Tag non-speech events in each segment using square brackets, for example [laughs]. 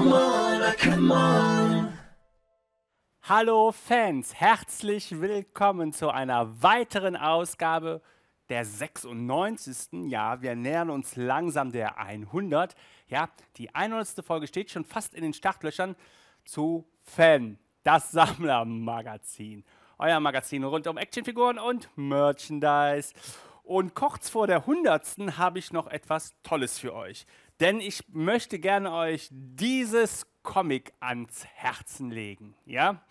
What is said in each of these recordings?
come on, oh, come on. Hallo Fans, herzlich willkommen zu einer weiteren Ausgabe der 96. Ja, wir nähern uns langsam der 100. Ja, die 100. Folge steht schon fast in den Startlöchern zu Fan, das [laughs] Sammlermagazin. Euer Magazin rund um Actionfiguren und Merchandise. Und kurz vor der 100. habe ich noch etwas Tolles für euch denn ich möchte gerne euch dieses Comic ans Herzen legen. Ja?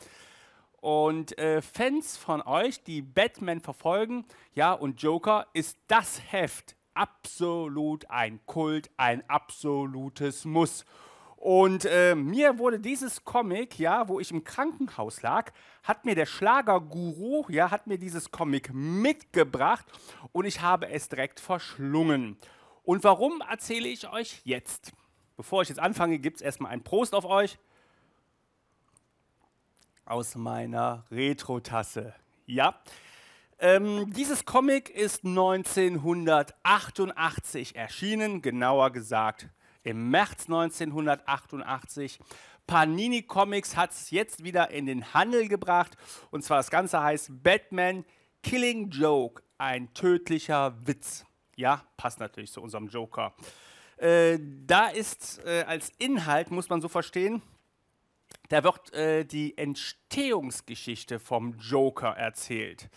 Und äh, Fans von euch, die Batman verfolgen, ja, und Joker, ist das Heft absolut ein Kult, ein absolutes Muss. Und äh, mir wurde dieses Comic, ja, wo ich im Krankenhaus lag, hat mir der Schlagerguru, ja, hat mir dieses Comic mitgebracht und ich habe es direkt verschlungen. Und warum erzähle ich euch jetzt? Bevor ich jetzt anfange, gibt es erstmal einen Prost auf euch aus meiner Retro-Tasse. Ja. Ähm, dieses Comic ist 1988 erschienen, genauer gesagt im März 1988. Panini Comics hat es jetzt wieder in den Handel gebracht. Und zwar das Ganze heißt Batman Killing Joke, ein tödlicher Witz. Ja, passt natürlich zu unserem Joker. Äh, da ist äh, als Inhalt, muss man so verstehen, da wird äh, die Entstehungsgeschichte vom Joker erzählt.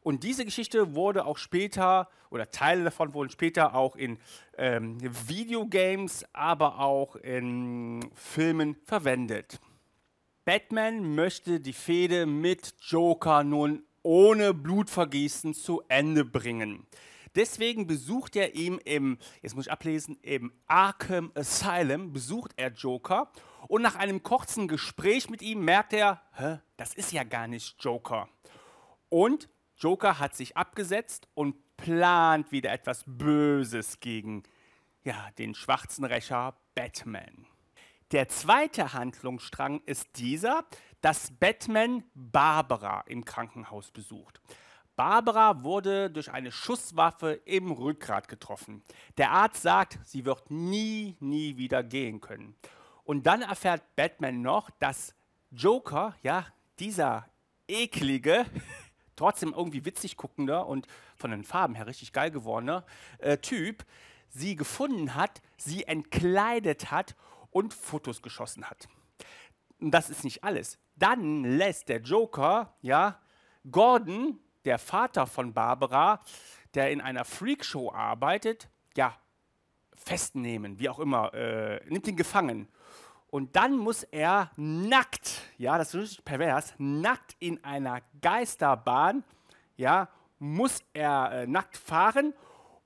Und diese Geschichte wurde auch später, oder Teile davon wurden später auch in ähm, Videogames, aber auch in Filmen verwendet. Batman möchte die Fehde mit Joker nun ohne Blutvergießen zu Ende bringen. Deswegen besucht er ihn im, jetzt muss ich ablesen, im Arkham Asylum, besucht er Joker. Und nach einem kurzen Gespräch mit ihm merkt er, Hä, das ist ja gar nicht Joker. Und Joker hat sich abgesetzt und plant wieder etwas Böses gegen ja, den schwarzen Rächer Batman. Der zweite Handlungsstrang ist dieser, dass Batman Barbara im Krankenhaus besucht. Barbara wurde durch eine Schusswaffe im Rückgrat getroffen. Der Arzt sagt, sie wird nie, nie wieder gehen können. Und dann erfährt Batman noch, dass Joker, ja, dieser eklige, [laughs] trotzdem irgendwie witzig guckender und von den Farben her richtig geil gewordener äh, Typ, sie gefunden hat, sie entkleidet hat und Fotos geschossen hat. Und das ist nicht alles. Dann lässt der Joker, ja, Gordon, der Vater von Barbara, der in einer Freakshow arbeitet, ja, festnehmen, wie auch immer, äh, nimmt ihn gefangen. Und dann muss er nackt, ja, das ist pervers, nackt in einer Geisterbahn, ja, muss er äh, nackt fahren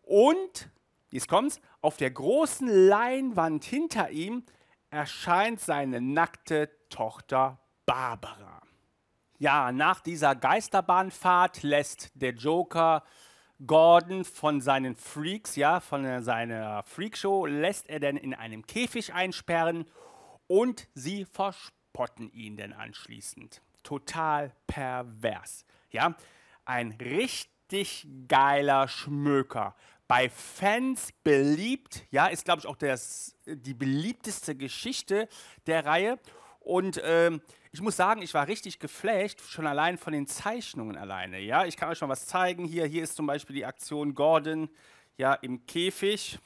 und, jetzt kommt's, auf der großen Leinwand hinter ihm erscheint seine nackte Tochter Barbara. Ja, nach dieser Geisterbahnfahrt lässt der Joker Gordon von seinen Freaks, ja, von seiner Freakshow, lässt er denn in einem Käfig einsperren und sie verspotten ihn denn anschließend. Total pervers, ja. Ein richtig geiler Schmöker. Bei Fans beliebt, ja, ist glaube ich auch das, die beliebteste Geschichte der Reihe und ähm, ich muss sagen, ich war richtig geflasht, schon allein von den Zeichnungen alleine. Ja, ich kann euch mal was zeigen. Hier, hier ist zum Beispiel die Aktion Gordon ja, im Käfig.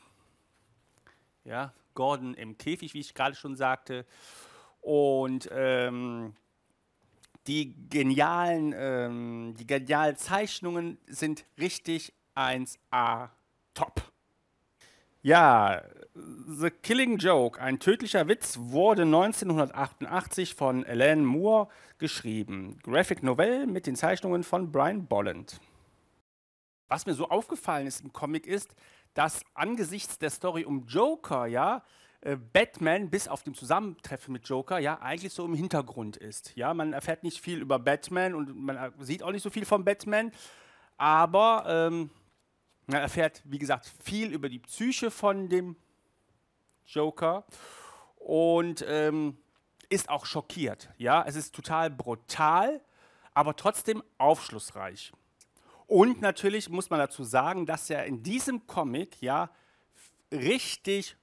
Ja, Gordon im Käfig, wie ich gerade schon sagte. Und ähm, die genialen, ähm, die genialen Zeichnungen sind richtig 1A top. Ja, The Killing Joke, ein tödlicher Witz, wurde 1988 von Elaine Moore geschrieben. Graphic Novel mit den Zeichnungen von Brian Bolland. Was mir so aufgefallen ist im Comic ist, dass angesichts der Story um Joker, ja, äh, Batman bis auf dem Zusammentreffen mit Joker ja eigentlich so im Hintergrund ist. Ja, man erfährt nicht viel über Batman und man sieht auch nicht so viel von Batman, aber ähm, er erfährt, wie gesagt, viel über die Psyche von dem Joker und ähm, ist auch schockiert. Ja, es ist total brutal, aber trotzdem aufschlussreich. Und natürlich muss man dazu sagen, dass er in diesem Comic ja richtig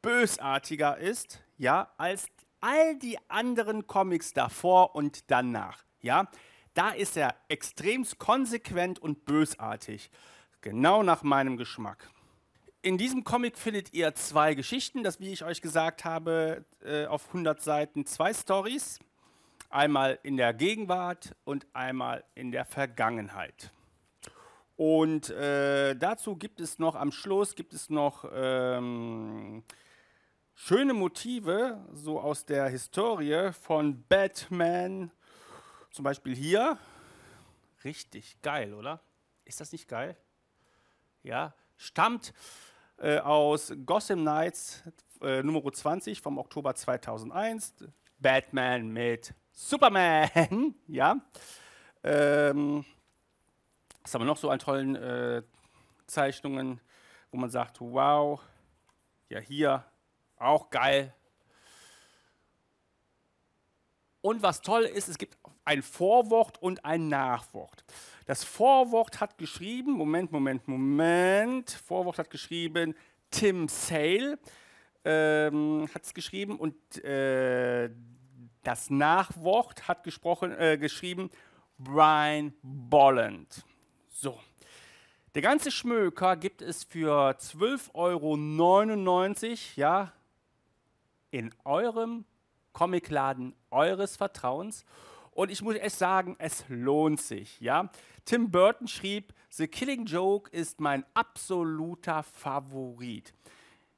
bösartiger ist, ja, als all die anderen Comics davor und danach. Ja, da ist er extrem konsequent und bösartig. Genau nach meinem Geschmack. In diesem Comic findet ihr zwei Geschichten, das wie ich euch gesagt habe, äh, auf 100 Seiten zwei Stories, einmal in der Gegenwart und einmal in der Vergangenheit. Und äh, dazu gibt es noch am Schluss gibt es noch ähm, schöne Motive so aus der Historie von Batman, zum Beispiel hier. Richtig geil, oder? Ist das nicht geil? ja, stammt äh, aus Gotham Knights äh, Nummer 20 vom Oktober 2001. Batman mit Superman, [laughs] ja. Ähm, was haben wir noch so an tollen äh, Zeichnungen, wo man sagt, wow, ja hier, auch geil. Und was toll ist, es gibt ein Vorwort und ein Nachwort. Das Vorwort hat geschrieben, Moment, Moment, Moment, Vorwort hat geschrieben Tim Sale, ähm, hat es geschrieben und äh, das Nachwort hat gesprochen, äh, geschrieben Brian Bolland. So. Der ganze Schmöker gibt es für 12,99 Euro, ja, in eurem Comicladen eures Vertrauens. Und ich muss echt sagen, es lohnt sich. Ja? Tim Burton schrieb, The Killing Joke ist mein absoluter Favorit.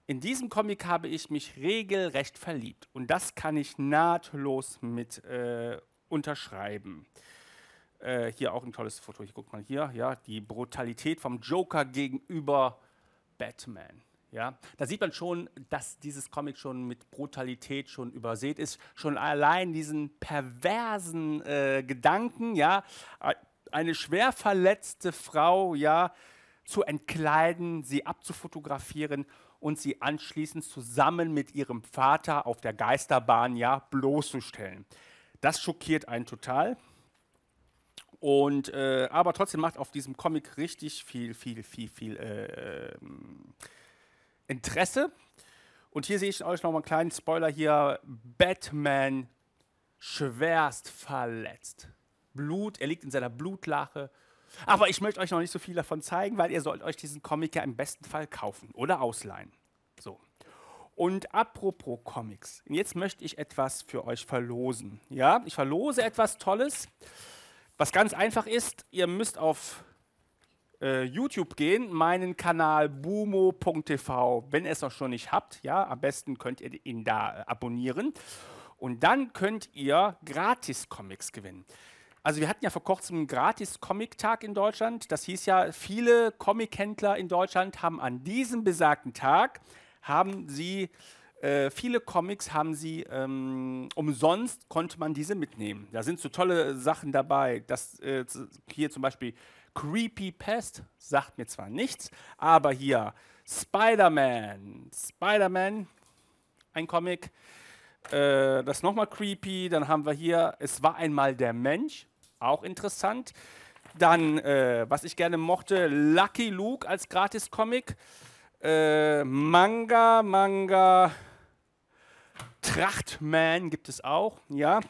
In diesem Comic habe ich mich regelrecht verliebt und das kann ich nahtlos mit äh, unterschreiben. Äh, hier auch ein tolles Foto. Hier guckt man hier, ja, die Brutalität vom Joker gegenüber Batman. Ja, da sieht man schon, dass dieses Comic schon mit Brutalität schon übersät ist. Schon allein diesen perversen äh, Gedanken, ja, äh, eine schwer verletzte Frau, ja, zu entkleiden, sie abzufotografieren und sie anschließend zusammen mit ihrem Vater auf der Geisterbahn, ja, bloßzustellen. Das schockiert einen total. Und, äh, aber trotzdem macht auf diesem Comic richtig viel, viel, viel, viel äh, ähm, Interesse. Und hier sehe ich euch noch mal einen kleinen Spoiler hier. Batman schwerst verletzt. Blut, er liegt in seiner Blutlache. Aber ich möchte euch noch nicht so viel davon zeigen, weil ihr sollt euch diesen Comic ja im besten Fall kaufen oder ausleihen. So. Und apropos Comics. Jetzt möchte ich etwas für euch verlosen. Ja, ich verlose etwas Tolles, was ganz einfach ist. Ihr müsst auf äh, YouTube gehen, meinen Kanal bumo.tv, wenn ihr es noch schon nicht habt, ja, am besten könnt ihr ihn da äh, abonnieren. Und dann könnt ihr Gratis-Comics gewinnen. Also wir hatten ja vor kurzem einen Gratis-Comic-Tag in Deutschland. Das hieß ja, viele Comic-Händler in Deutschland haben an diesem besagten Tag, haben sie, äh, viele Comics haben sie ähm, umsonst, konnte man diese mitnehmen. Da sind so tolle Sachen dabei, dass äh, hier zum Beispiel Creepy Pest sagt mir zwar nichts, aber hier Spider-Man. Spider-Man, ein Comic. Äh, das ist nochmal creepy. Dann haben wir hier Es war einmal der Mensch. Auch interessant. Dann, äh, was ich gerne mochte, Lucky Luke als Gratis-Comic. Äh, Manga, Manga. Trachtman gibt es auch, ja.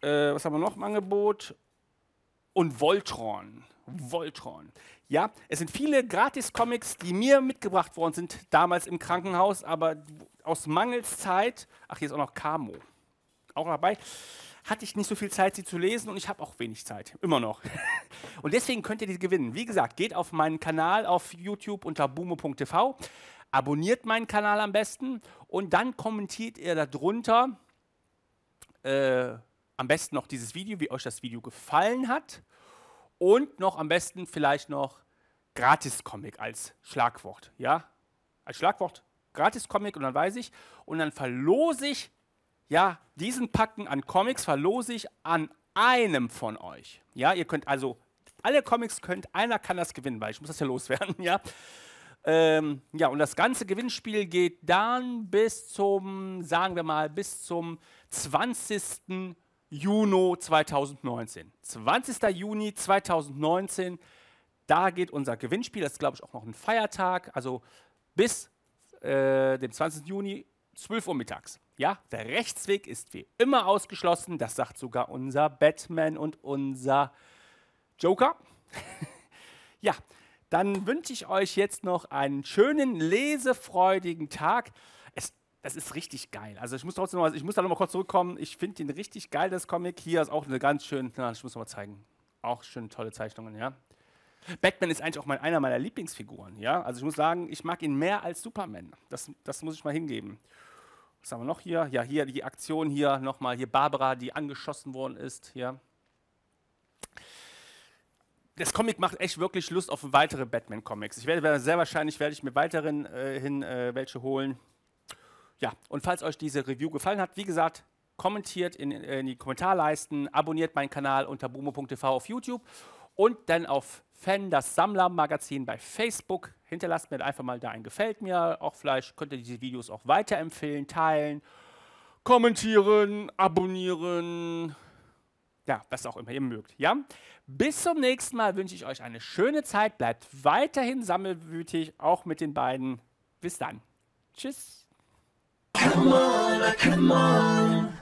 Äh, was haben wir noch im Angebot? Und Voltron. Voltron. Ja, es sind viele Gratis-Comics, die mir mitgebracht worden sind, damals im Krankenhaus, aber aus Mangelszeit, ach, hier ist auch noch Camo, auch dabei, hatte ich nicht so viel Zeit, sie zu lesen und ich habe auch wenig Zeit, immer noch. [laughs] und deswegen könnt ihr die gewinnen. Wie gesagt, geht auf meinen Kanal auf YouTube unter boomo.tv, abonniert meinen Kanal am besten und dann kommentiert ihr darunter, äh, am besten noch dieses Video, wie euch das Video gefallen hat und noch am besten vielleicht noch Gratis-Comic als Schlagwort. Ja, als Schlagwort Gratis-Comic und dann weiß ich. Und dann verlose ich, ja, diesen Packen an Comics verlose ich an einem von euch. Ja, ihr könnt also, alle Comics könnt, einer kann das gewinnen, weil ich muss das ja loswerden, [laughs] ja. Ähm, ja, und das ganze Gewinnspiel geht dann bis zum, sagen wir mal, bis zum 20. Juni 2019. 20. Juni 2019, da geht unser Gewinnspiel. Das ist, glaube ich, auch noch ein Feiertag. Also bis äh, dem 20. Juni, 12 Uhr mittags. Ja, der Rechtsweg ist wie immer ausgeschlossen. Das sagt sogar unser Batman und unser Joker. [laughs] ja, dann wünsche ich euch jetzt noch einen schönen lesefreudigen Tag das ist richtig geil. Also ich muss trotzdem noch, ich muss da noch mal kurz zurückkommen. Ich finde den richtig geil, das Comic. Hier ist auch eine ganz schön, na, ich muss noch mal zeigen. Auch schön tolle Zeichnungen, ja. Batman ist eigentlich auch mein, einer meiner Lieblingsfiguren, ja. Also ich muss sagen, ich mag ihn mehr als Superman. Das, das muss ich mal hingeben. Was haben wir noch hier? Ja, hier die Aktion hier nochmal. Hier Barbara, die angeschossen worden ist, ja. Das Comic macht echt wirklich Lust auf weitere Batman-Comics. Ich werde sehr wahrscheinlich werde ich mir weiterhin äh, hin äh, welche holen. Ja, und falls euch diese Review gefallen hat, wie gesagt, kommentiert in, in die Kommentarleisten, abonniert meinen Kanal unter bumo.tv auf YouTube und dann auf Fan, das Sammlermagazin bei Facebook. Hinterlasst mir einfach mal da ein Gefällt mir. Auch vielleicht könnt ihr diese Videos auch weiterempfehlen, teilen, kommentieren, abonnieren. Ja, was auch immer ihr mögt. Ja? Bis zum nächsten Mal wünsche ich euch eine schöne Zeit. Bleibt weiterhin sammelwütig, auch mit den beiden. Bis dann. Tschüss. Come on, come on.